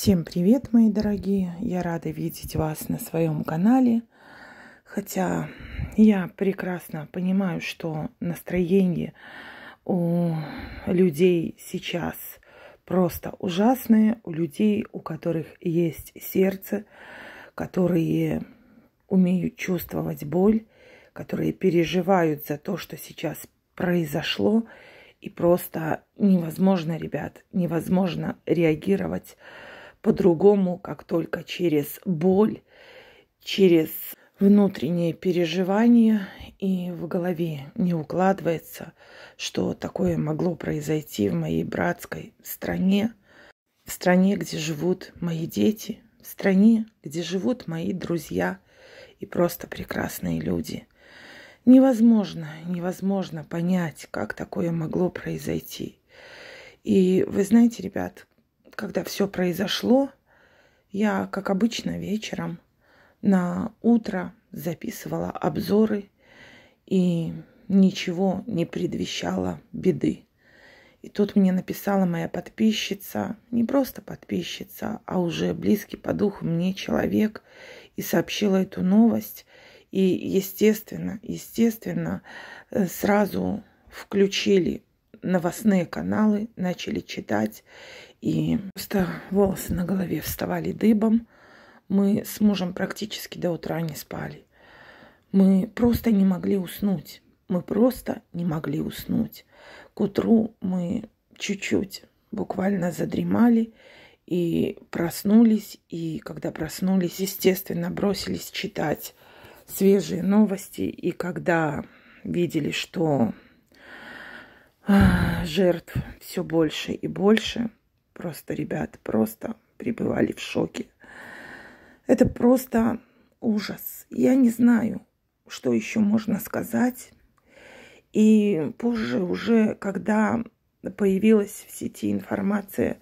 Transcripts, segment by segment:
Всем привет, мои дорогие! Я рада видеть вас на своем канале. Хотя я прекрасно понимаю, что настроение у людей сейчас просто ужасное. У людей, у которых есть сердце, которые умеют чувствовать боль, которые переживают за то, что сейчас произошло. И просто невозможно, ребят, невозможно реагировать по-другому, как только через боль, через внутренние переживания, и в голове не укладывается, что такое могло произойти в моей братской стране, в стране, где живут мои дети, в стране, где живут мои друзья и просто прекрасные люди. Невозможно, невозможно понять, как такое могло произойти. И вы знаете, ребят, когда все произошло, я, как обычно, вечером на утро записывала обзоры и ничего не предвещало беды. И тут мне написала моя подписчица, не просто подписчица, а уже близкий по духу мне человек, и сообщила эту новость. И, естественно, естественно, э, сразу включили новостные каналы, начали читать. И просто волосы на голове вставали дыбом. Мы с мужем практически до утра не спали. Мы просто не могли уснуть. Мы просто не могли уснуть. К утру мы чуть-чуть буквально задремали и проснулись. И когда проснулись, естественно, бросились читать свежие новости. И когда видели, что а, жертв все больше и больше, Просто, ребят, просто пребывали в шоке. Это просто ужас. Я не знаю, что еще можно сказать. И позже уже, когда появилась в сети информация,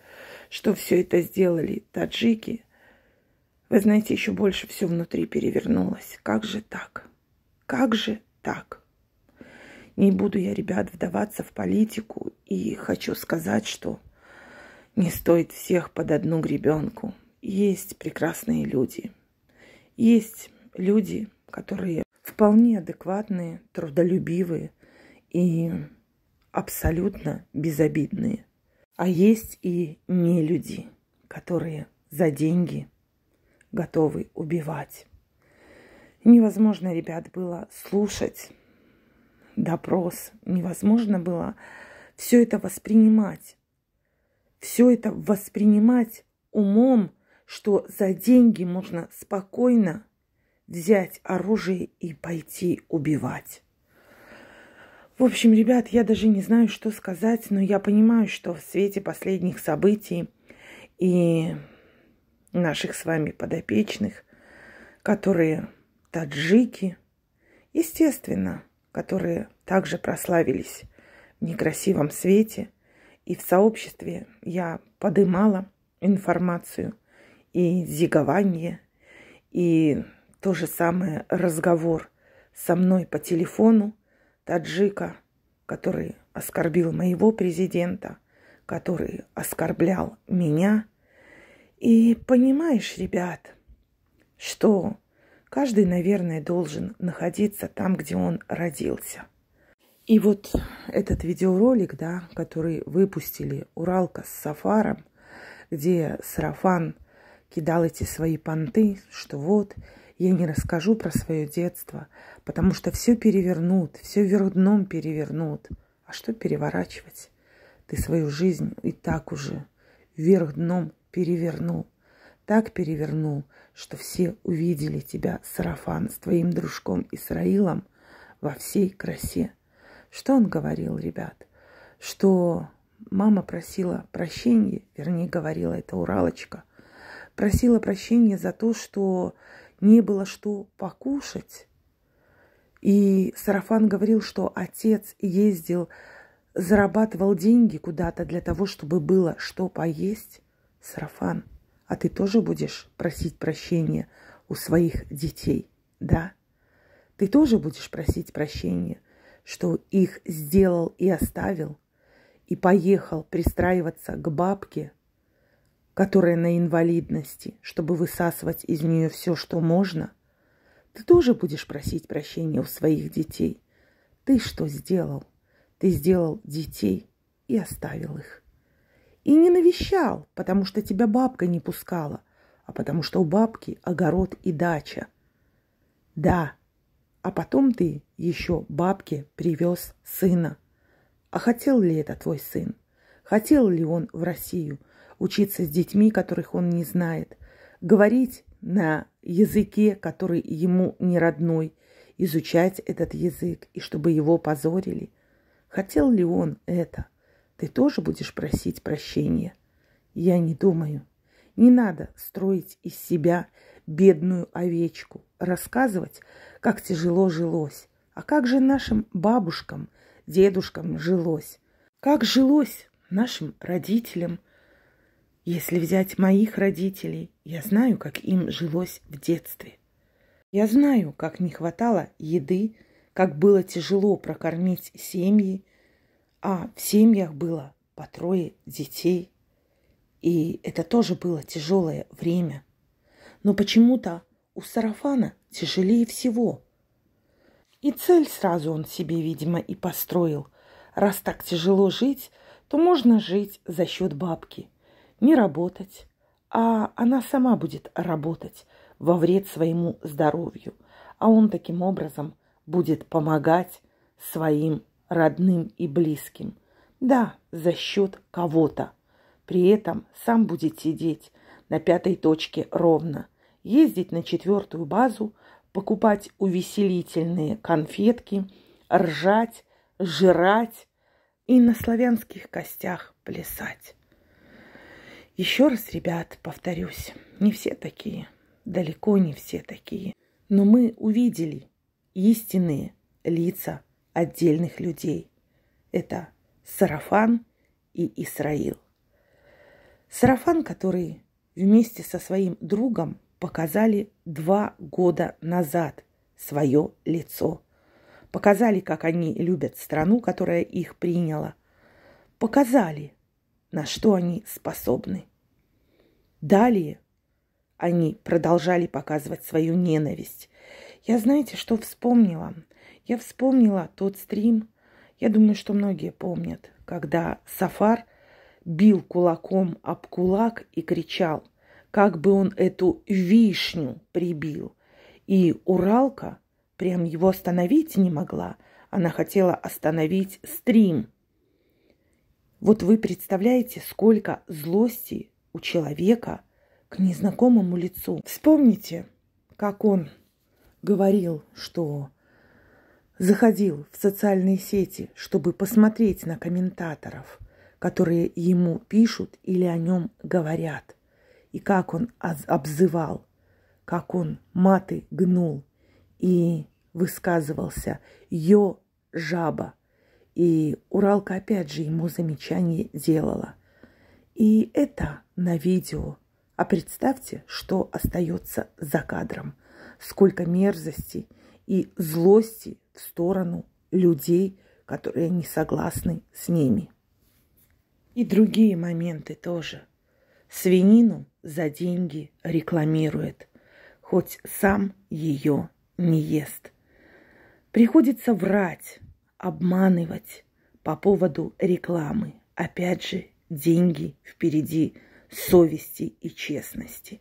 что все это сделали таджики, вы знаете, еще больше все внутри перевернулось. Как же так? Как же так? Не буду я, ребят, вдаваться в политику и хочу сказать, что не стоит всех под одну гребенку. Есть прекрасные люди. Есть люди, которые вполне адекватные, трудолюбивые и абсолютно безобидные. А есть и не люди, которые за деньги готовы убивать. Невозможно, ребят, было слушать допрос, невозможно было все это воспринимать все это воспринимать умом, что за деньги можно спокойно взять оружие и пойти убивать. В общем, ребят, я даже не знаю, что сказать, но я понимаю, что в свете последних событий и наших с вами подопечных, которые таджики, естественно, которые также прославились в некрасивом свете – и в сообществе я подымала информацию и зигование, и то же самое разговор со мной по телефону таджика, который оскорбил моего президента, который оскорблял меня. И понимаешь, ребят, что каждый, наверное, должен находиться там, где он родился – и вот этот видеоролик, да, который выпустили Уралка с Сафаром, где Сарафан кидал эти свои понты, что вот, я не расскажу про свое детство, потому что все перевернут, все вверх дном перевернут. А что переворачивать? Ты свою жизнь и так уже вверх дном перевернул. Так перевернул, что все увидели тебя, Сарафан, с твоим дружком Исраилом во всей красе. Что он говорил, ребят? Что мама просила прощения, вернее, говорила это Уралочка, просила прощения за то, что не было что покушать. И Сарафан говорил, что отец ездил, зарабатывал деньги куда-то для того, чтобы было что поесть. Сарафан, а ты тоже будешь просить прощения у своих детей, да? Ты тоже будешь просить прощения что их сделал и оставил, и поехал пристраиваться к бабке, которая на инвалидности, чтобы высасывать из нее все, что можно, ты тоже будешь просить прощения у своих детей. Ты что сделал? Ты сделал детей и оставил их. И не навещал, потому что тебя бабка не пускала, а потому что у бабки огород и дача. Да, а потом ты еще бабке привез сына. А хотел ли это твой сын? Хотел ли он в Россию учиться с детьми, которых он не знает, говорить на языке, который ему не родной, изучать этот язык и чтобы его позорили? Хотел ли он это? Ты тоже будешь просить прощения? Я не думаю. Не надо строить из себя бедную овечку, рассказывать, как тяжело жилось. А как же нашим бабушкам, дедушкам жилось? Как жилось нашим родителям? Если взять моих родителей, я знаю, как им жилось в детстве. Я знаю, как не хватало еды, как было тяжело прокормить семьи, а в семьях было по трое детей. И это тоже было тяжелое время но почему-то у сарафана тяжелее всего. И цель сразу он себе, видимо, и построил. Раз так тяжело жить, то можно жить за счет бабки. Не работать, а она сама будет работать во вред своему здоровью. А он таким образом будет помогать своим родным и близким. Да, за счет кого-то. При этом сам будет сидеть на пятой точке ровно – ездить на четвертую базу, покупать увеселительные конфетки, ржать, жрать и на славянских костях плясать. Еще раз, ребят, повторюсь, не все такие, далеко не все такие, но мы увидели истинные лица отдельных людей. Это Сарафан и Исраил. Сарафан, который вместе со своим другом показали два года назад свое лицо. Показали, как они любят страну, которая их приняла. Показали, на что они способны. Далее они продолжали показывать свою ненависть. Я знаете, что вспомнила? Я вспомнила тот стрим, я думаю, что многие помнят, когда Сафар бил кулаком об кулак и кричал – как бы он эту вишню прибил. И Уралка прям его остановить не могла. Она хотела остановить стрим. Вот вы представляете, сколько злости у человека к незнакомому лицу. Вспомните, как он говорил, что заходил в социальные сети, чтобы посмотреть на комментаторов, которые ему пишут или о нем говорят и как он обзывал, как он маты гнул и высказывался «Йо, жаба!» И Уралка опять же ему замечание делала. И это на видео. А представьте, что остается за кадром. Сколько мерзости и злости в сторону людей, которые не согласны с ними. И другие моменты тоже – свинину за деньги рекламирует, хоть сам ее не ест. Приходится врать, обманывать по поводу рекламы. Опять же, деньги впереди совести и честности.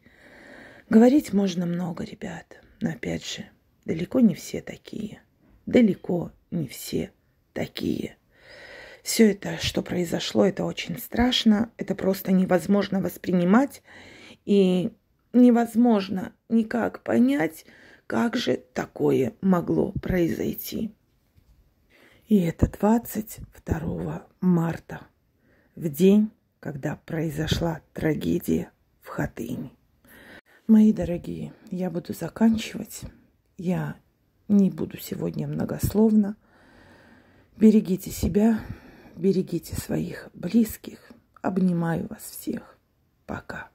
Говорить можно много, ребят, но опять же, далеко не все такие. Далеко не все такие. Все это, что произошло, это очень страшно, это просто невозможно воспринимать и невозможно никак понять, как же такое могло произойти. И это 22 марта, в день, когда произошла трагедия в Хатыни. Мои дорогие, я буду заканчивать. Я не буду сегодня многословно. Берегите себя, берегите своих близких. Обнимаю вас всех. Пока.